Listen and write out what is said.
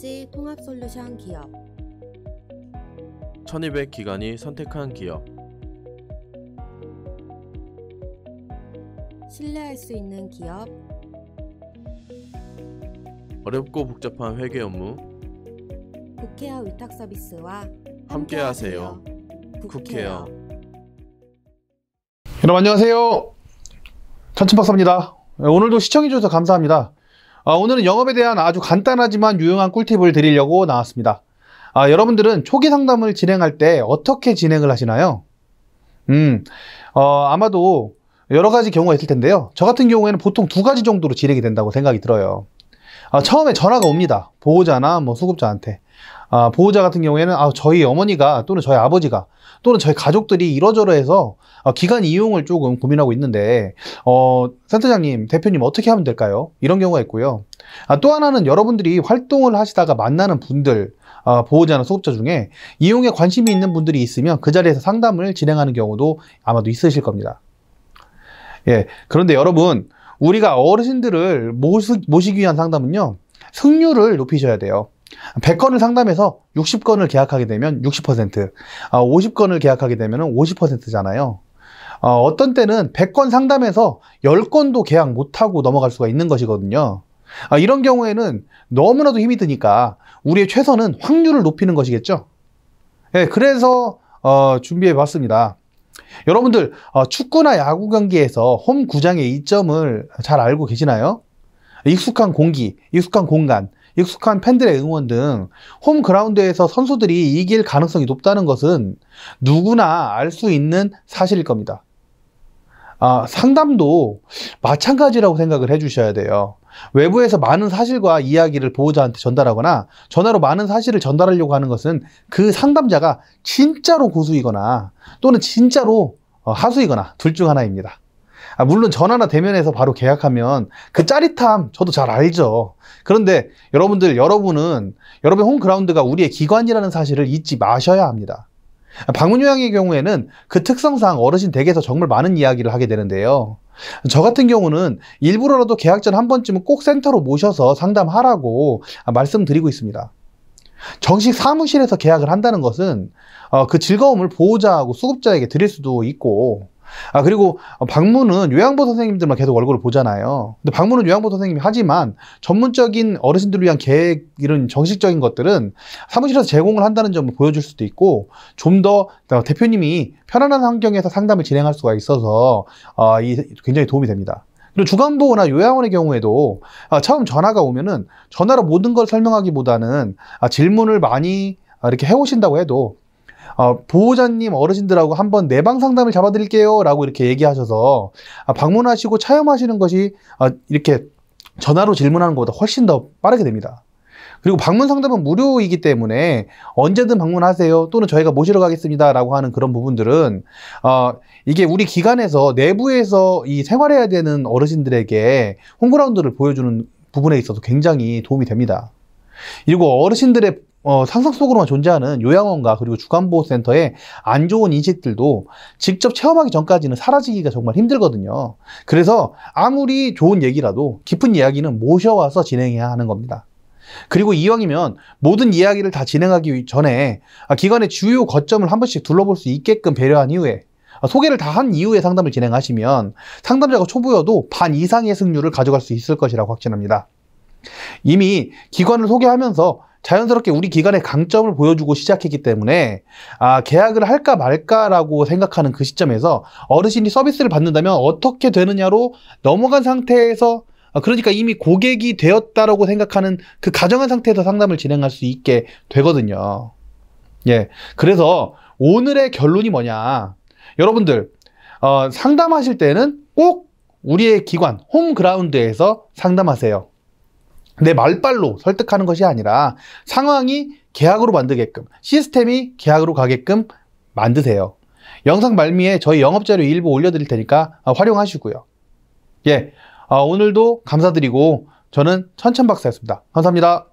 지 통합 솔루션 기업 1200 기관이 선택한 기업 신뢰할 수 있는 기업 어렵고 복잡한 회계 업무 국회와 위탁 서비스와 함께하세요. 국회요. 여러분 안녕하세요. 천춘박사입니다. 네, 오늘도 시청해주셔서 감사합니다. 아, 오늘은 영업에 대한 아주 간단하지만 유용한 꿀팁을 드리려고 나왔습니다. 아, 여러분들은 초기 상담을 진행할 때 어떻게 진행을 하시나요? 음, 어, 아마도 여러 가지 경우가 있을 텐데요. 저 같은 경우에는 보통 두 가지 정도로 진행이 된다고 생각이 들어요. 아, 처음에 전화가 옵니다. 보호자나 뭐 수급자한테. 아, 보호자 같은 경우에는 아, 저희 어머니가 또는 저희 아버지가 또는 저희 가족들이 이러저러해서 아, 기간 이용을 조금 고민하고 있는데 어, 센터장님, 대표님 어떻게 하면 될까요? 이런 경우가 있고요. 아, 또 하나는 여러분들이 활동을 하시다가 만나는 분들 아, 보호자나 수급자 중에 이용에 관심이 있는 분들이 있으면 그 자리에서 상담을 진행하는 경우도 아마도 있으실 겁니다. 예, 그런데 여러분 우리가 어르신들을 모시, 모시기 위한 상담은요 승률을 높이셔야 돼요. 100건을 상담해서 60건을 계약하게 되면 60%, 50건을 아, 계약하게 되면 50%잖아요. 아, 어, 떤 때는 100건 상담해서 10건도 계약 못하고 넘어갈 수가 있는 것이거든요. 아, 이런 경우에는 너무나도 힘이 드니까 우리의 최선은 확률을 높이는 것이겠죠. 네, 그래서 어, 준비해 봤습니다. 여러분들 어, 축구나 야구 경기에서 홈 구장의 이점을 잘 알고 계시나요? 익숙한 공기, 익숙한 공간, 익숙한 팬들의 응원 등 홈그라운드에서 선수들이 이길 가능성이 높다는 것은 누구나 알 수 있는 사실일 겁니다. 아, 상담도 마찬가지라고 생각을 해주셔야 돼요. 외부에서 많은 사실과 이야기를 보호자한테 전달하거나 전화로 많은 사실을 전달하려고 하는 것은 그 상담자가 진짜로 고수이거나 또는 진짜로 어, 하수이거나 둘 중 하나입니다. 아, 물론 전화나 대면해서 바로 계약하면 그 짜릿함 저도 잘 알죠. 그런데 여러분들, 여러분은 여러분의 홈그라운드가 우리의 기관이라는 사실을 잊지 마셔야 합니다. 방문요양의 경우에는 그 특성상 어르신 댁에서 정말 많은 이야기를 하게 되는데요. 저 같은 경우는 일부러라도 계약 전 한 번쯤은 꼭 센터로 모셔서 상담하라고 말씀드리고 있습니다. 정식 사무실에서 계약을 한다는 것은 어, 그 즐거움을 보호자하고 수급자에게 드릴 수도 있고 아, 그리고 방문은 요양보 선생님들만 계속 얼굴을 보잖아요. 근데 방문은 요양보 선생님이 하지만 전문적인 어르신들을 위한 계획, 이런 정식적인 것들은 사무실에서 제공을 한다는 점을 보여줄 수도 있고, 좀 더 대표님이 편안한 환경에서 상담을 진행할 수가 있어서, 어, 이 굉장히 도움이 됩니다. 그리고 주간보호나 요양원의 경우에도 아, 처음 전화가 오면은 전화로 모든 걸 설명하기보다는 아, 질문을 많이 아, 이렇게 해오신다고 해도 어, 보호자님 어르신들하고 한번 내방 상담을 잡아드릴게요 라고 이렇게 얘기하셔서 아, 방문하시고 차염하시는 것이 아, 이렇게 전화로 질문하는 것보다 훨씬 더 빠르게 됩니다. 그리고 방문 상담은 무료이기 때문에 언제든 방문하세요 또는 저희가 모시러 가겠습니다 라고 하는 그런 부분들은 어, 이게 우리 기관에서 내부에서 이 생활해야 되는 어르신들에게 홈그라운드를 보여주는 부분에 있어서 굉장히 도움이 됩니다 그리고 어르신들의 어, 상상 속으로만 존재하는 요양원과 그리고 주간보호센터의 안 좋은 인식들도 직접 체험하기 전까지는 사라지기가 정말 힘들거든요. 그래서 아무리 좋은 얘기라도 깊은 이야기는 모셔와서 진행해야 하는 겁니다. 그리고 이왕이면 모든 이야기를 다 진행하기 전에 아, 기관의 주요 거점을 한 번씩 둘러볼 수 있게끔 배려한 이후에 아, 소개를 다 한 이후에 상담을 진행하시면 상담자가 초보여도 반 이상의 승률을 가져갈 수 있을 것이라고 확신합니다. 이미 기관을 소개하면서 자연스럽게 우리 기관의 강점을 보여주고 시작했기 때문에 아, 계약을 할까 말까라고 생각하는 그 시점에서 어르신이 서비스를 받는다면 어떻게 되느냐로 넘어간 상태에서 아, 그러니까 이미 고객이 되었다라고 생각하는 그 가정한 상태에서 상담을 진행할 수 있게 되거든요. 예. 그래서 오늘의 결론이 뭐냐. 여러분들, 어, 상담하실 때는 꼭 우리의 기관, 홈그라운드에서 상담하세요. 내 말빨로 설득하는 것이 아니라 상황이 계약으로 만들게끔 시스템이 계약으로 가게끔 만드세요. 영상 말미에 저희 영업자료 일부 올려드릴 테니까 어, 활용하시고요. 예, 어, 오늘도 감사드리고 저는 천천박사였습니다. 감사합니다.